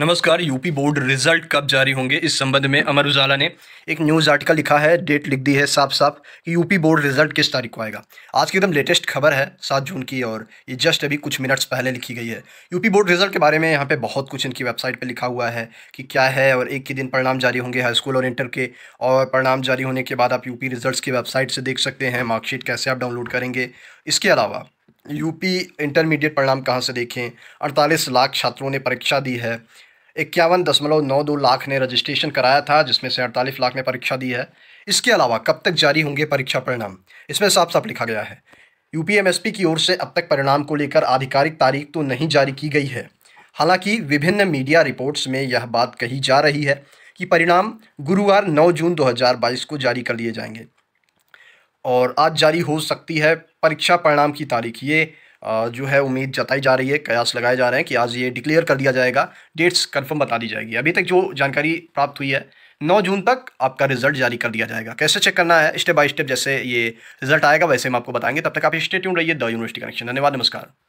नमस्कार UP board result कब जारी होंगे इस संबंध में अमर उजाला ने एक न्यूज़ आर्टिकल लिखा है डेट लिख दी है साफ साफ कि यूपी बोर्ड रिजल्ट किस तारीख को आएगा आज की एकदम लेटेस्ट खबर है सात जून की और ये जस्ट अभी कुछ मिनट्स पहले लिखी गई है यूपी बोर्ड रिजल्ट के बारे में यहाँ पे बहुत कुछ इनकी वेबसाइट पर लिखा हुआ है कि क्या है और एक ही दिन परिणाम जारी होंगे हाई स्कूल और इंटर के और परिणाम जारी होने के बाद आप यूपी रिजल्ट की वेबसाइट से देख सकते हैं मार्कशीट कैसे आप डाउनलोड करेंगे इसके अलावा यूपी इंटरमीडिएट परिणाम कहाँ से देखें 48 लाख छात्रों ने परीक्षा दी है इक्यावन दशमलव नौ दो लाख ने रजिस्ट्रेशन कराया था जिसमें से अड़तालीस लाख ने परीक्षा दी है इसके अलावा कब तक जारी होंगे परीक्षा परिणाम इसमें साफ साफ लिखा गया है यूपीएमएसपी की ओर से अब तक परिणाम को लेकर आधिकारिक तारीख तो नहीं जारी की गई है हालांकि विभिन्न मीडिया रिपोर्ट्स में यह बात कही जा रही है कि परिणाम गुरुवार 9 जून 2022 को जारी कर लिए जाएंगे और आज जारी हो सकती है परीक्षा परिणाम की तारीख ये जो है उम्मीद जताई जा रही है कयास लगाए जा रहे हैं कि आज ये डिक्लेयर कर दिया जाएगा डेट्स कन्फर्म बता दी जाएगी अभी तक जो जानकारी प्राप्त हुई है नौ जून तक आपका रिजल्ट जारी कर दिया जाएगा कैसे चेक करना है स्टेप बाय स्टेप जैसे ये रिजल्ट आएगा वैसे हम आपको बताएंगे तब तक आप स्टेट रहिए द यूनिवर्सिटी कनेक्शन धन्यवाद नमस्कार